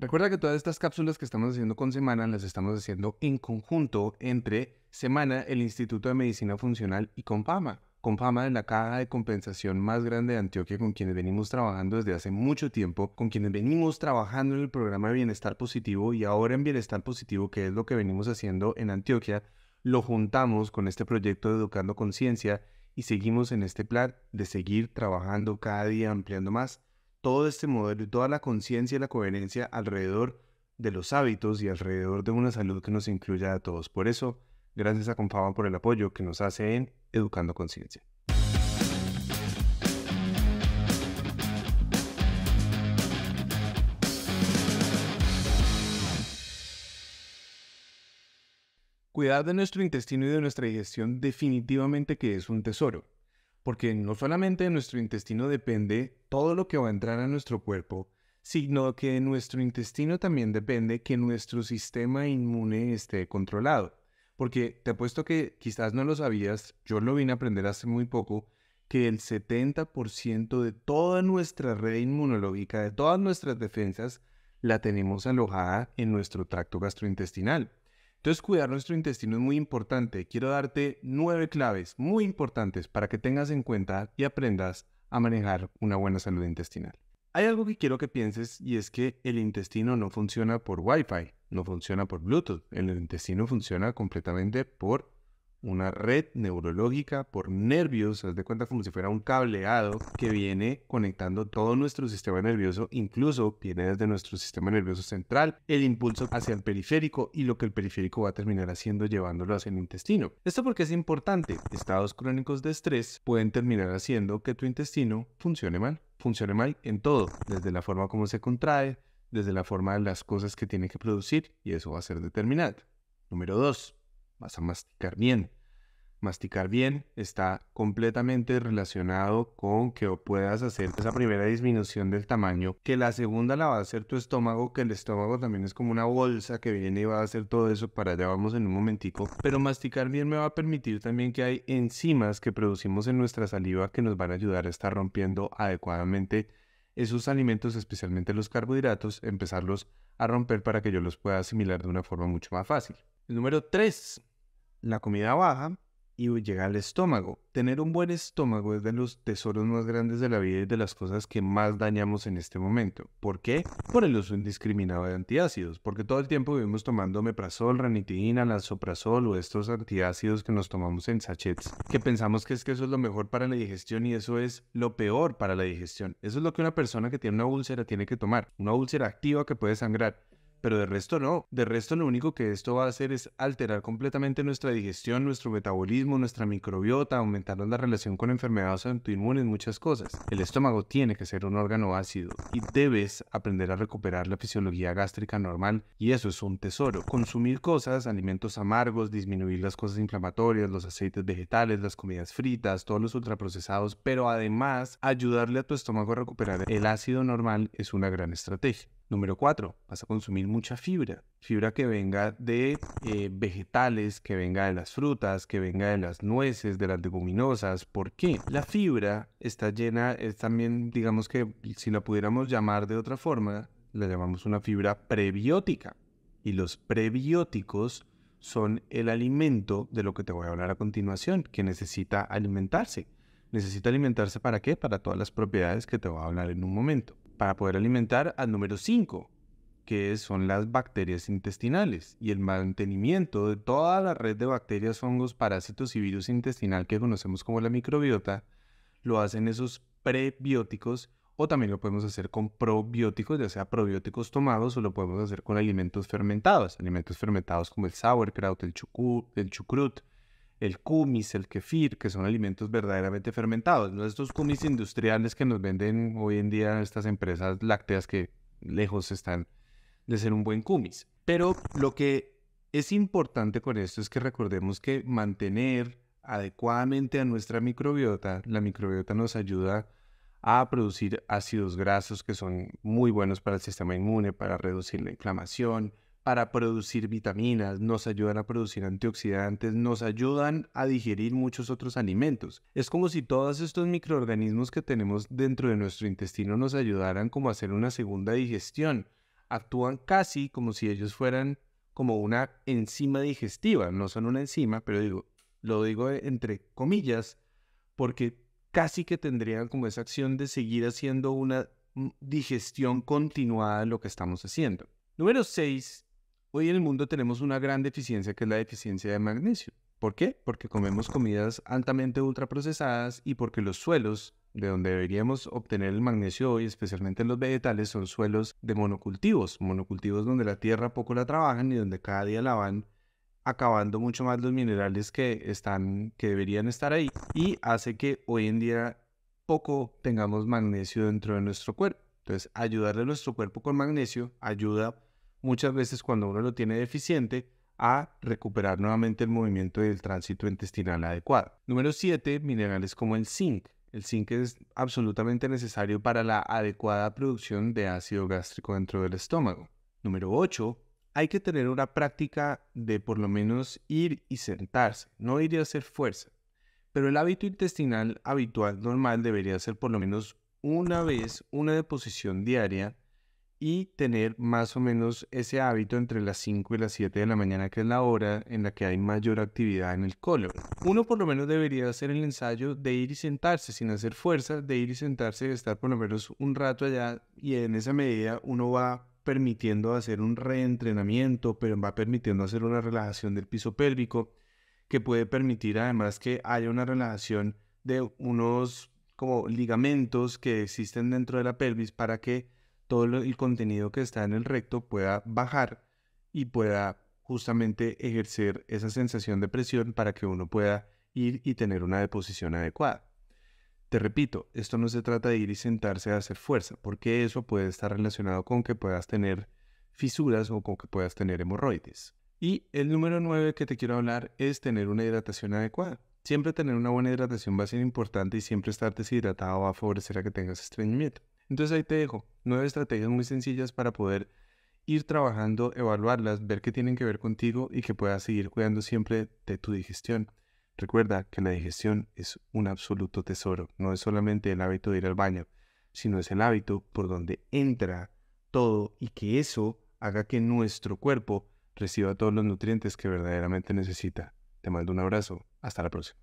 Recuerda que todas estas cápsulas que estamos haciendo con semana las estamos haciendo en conjunto entre Semana, el Instituto de Medicina Funcional y Compama. Compama es la caja de compensación más grande de Antioquia con quienes venimos trabajando desde hace mucho tiempo, con quienes venimos trabajando en el programa de Bienestar Positivo y ahora en Bienestar Positivo, que es lo que venimos haciendo en Antioquia, lo juntamos con este proyecto de Educando Conciencia y seguimos en este plan de seguir trabajando cada día ampliando más todo este modelo y toda la conciencia y la coherencia alrededor de los hábitos y alrededor de una salud que nos incluya a todos. Por eso, gracias a Confama por el apoyo que nos hace en Educando Conciencia. Cuidar de nuestro intestino y de nuestra digestión definitivamente que es un tesoro porque no solamente de nuestro intestino depende todo lo que va a entrar a nuestro cuerpo, sino que de nuestro intestino también depende que nuestro sistema inmune esté controlado. Porque te apuesto que quizás no lo sabías, yo lo vine a aprender hace muy poco, que el 70% de toda nuestra red inmunológica, de todas nuestras defensas, la tenemos alojada en nuestro tracto gastrointestinal. Entonces, cuidar nuestro intestino es muy importante. Quiero darte nueve claves muy importantes para que tengas en cuenta y aprendas a manejar una buena salud intestinal. Hay algo que quiero que pienses y es que el intestino no funciona por Wi-Fi, no funciona por Bluetooth. El intestino funciona completamente por una red neurológica por nervios, haz de cuenta como si fuera un cableado que viene conectando todo nuestro sistema nervioso, incluso viene desde nuestro sistema nervioso central, el impulso hacia el periférico y lo que el periférico va a terminar haciendo llevándolo hacia el intestino. Esto porque es importante, estados crónicos de estrés pueden terminar haciendo que tu intestino funcione mal, funcione mal en todo, desde la forma como se contrae, desde la forma de las cosas que tiene que producir y eso va a ser determinante. Número 2 vas a masticar bien. Masticar bien está completamente relacionado con que puedas hacer esa primera disminución del tamaño, que la segunda la va a hacer tu estómago, que el estómago también es como una bolsa que viene y va a hacer todo eso, para allá vamos en un momentico, pero masticar bien me va a permitir también que hay enzimas que producimos en nuestra saliva que nos van a ayudar a estar rompiendo adecuadamente esos alimentos, especialmente los carbohidratos, empezarlos a romper para que yo los pueda asimilar de una forma mucho más fácil. El número 3 la comida baja y llega al estómago. Tener un buen estómago es de los tesoros más grandes de la vida y de las cosas que más dañamos en este momento. ¿Por qué? Por el uso indiscriminado de antiácidos, porque todo el tiempo vivimos tomando meprazol ranitidina, lansoprazol o estos antiácidos que nos tomamos en sachets, que pensamos que es que eso es lo mejor para la digestión y eso es lo peor para la digestión. Eso es lo que una persona que tiene una úlcera tiene que tomar, una úlcera activa que puede sangrar. Pero de resto no, de resto lo único que esto va a hacer es alterar completamente nuestra digestión, nuestro metabolismo, nuestra microbiota, aumentar la relación con enfermedades autoinmunes, muchas cosas. El estómago tiene que ser un órgano ácido y debes aprender a recuperar la fisiología gástrica normal y eso es un tesoro. Consumir cosas, alimentos amargos, disminuir las cosas inflamatorias, los aceites vegetales, las comidas fritas, todos los ultraprocesados, pero además ayudarle a tu estómago a recuperar el ácido normal es una gran estrategia. Número cuatro, vas a consumir mucha fibra. Fibra que venga de eh, vegetales, que venga de las frutas, que venga de las nueces, de las leguminosas. ¿Por qué? La fibra está llena, es también, digamos que si la pudiéramos llamar de otra forma, la llamamos una fibra prebiótica. Y los prebióticos son el alimento de lo que te voy a hablar a continuación, que necesita alimentarse. Necesita alimentarse para qué? Para todas las propiedades que te voy a hablar en un momento para poder alimentar al número 5, que son las bacterias intestinales y el mantenimiento de toda la red de bacterias, hongos, parásitos y virus intestinal que conocemos como la microbiota, lo hacen esos prebióticos o también lo podemos hacer con probióticos, ya sea probióticos tomados o lo podemos hacer con alimentos fermentados, alimentos fermentados como el sauerkraut, el, chucrut, el chucrut el kumis, el kefir, que son alimentos verdaderamente fermentados. No estos kumis industriales que nos venden hoy en día estas empresas lácteas que lejos están de ser un buen kumis. Pero lo que es importante con esto es que recordemos que mantener adecuadamente a nuestra microbiota, la microbiota nos ayuda a producir ácidos grasos que son muy buenos para el sistema inmune, para reducir la inflamación, para producir vitaminas, nos ayudan a producir antioxidantes, nos ayudan a digerir muchos otros alimentos. Es como si todos estos microorganismos que tenemos dentro de nuestro intestino nos ayudaran como a hacer una segunda digestión. Actúan casi como si ellos fueran como una enzima digestiva, no son una enzima, pero digo, lo digo entre comillas, porque casi que tendrían como esa acción de seguir haciendo una mm, digestión continuada de lo que estamos haciendo. Número 6 Hoy en el mundo tenemos una gran deficiencia que es la deficiencia de magnesio. ¿Por qué? Porque comemos comidas altamente ultraprocesadas y porque los suelos de donde deberíamos obtener el magnesio hoy, especialmente en los vegetales, son suelos de monocultivos, monocultivos donde la tierra poco la trabajan y donde cada día la van acabando mucho más los minerales que están que deberían estar ahí y hace que hoy en día poco tengamos magnesio dentro de nuestro cuerpo. Entonces, ayudarle a nuestro cuerpo con magnesio ayuda muchas veces cuando uno lo tiene deficiente, a recuperar nuevamente el movimiento y el tránsito intestinal adecuado. Número 7, minerales como el zinc. El zinc es absolutamente necesario para la adecuada producción de ácido gástrico dentro del estómago. Número 8, hay que tener una práctica de por lo menos ir y sentarse, no ir y hacer fuerza. Pero el hábito intestinal habitual normal debería ser por lo menos una vez una deposición diaria y tener más o menos ese hábito entre las 5 y las 7 de la mañana, que es la hora en la que hay mayor actividad en el colon. Uno por lo menos debería hacer el ensayo de ir y sentarse sin hacer fuerza, de ir y sentarse y estar por lo menos un rato allá y en esa medida uno va permitiendo hacer un reentrenamiento, pero va permitiendo hacer una relajación del piso pélvico, que puede permitir además que haya una relajación de unos como ligamentos que existen dentro de la pelvis para que todo el contenido que está en el recto pueda bajar y pueda justamente ejercer esa sensación de presión para que uno pueda ir y tener una deposición adecuada. Te repito, esto no se trata de ir y sentarse a hacer fuerza, porque eso puede estar relacionado con que puedas tener fisuras o con que puedas tener hemorroides. Y el número 9 que te quiero hablar es tener una hidratación adecuada. Siempre tener una buena hidratación va a ser importante y siempre estar deshidratado va a favorecer a que tengas estreñimiento. Entonces ahí te dejo nueve estrategias muy sencillas para poder ir trabajando, evaluarlas, ver qué tienen que ver contigo y que puedas seguir cuidando siempre de tu digestión. Recuerda que la digestión es un absoluto tesoro, no es solamente el hábito de ir al baño, sino es el hábito por donde entra todo y que eso haga que nuestro cuerpo reciba todos los nutrientes que verdaderamente necesita. Te mando un abrazo, hasta la próxima.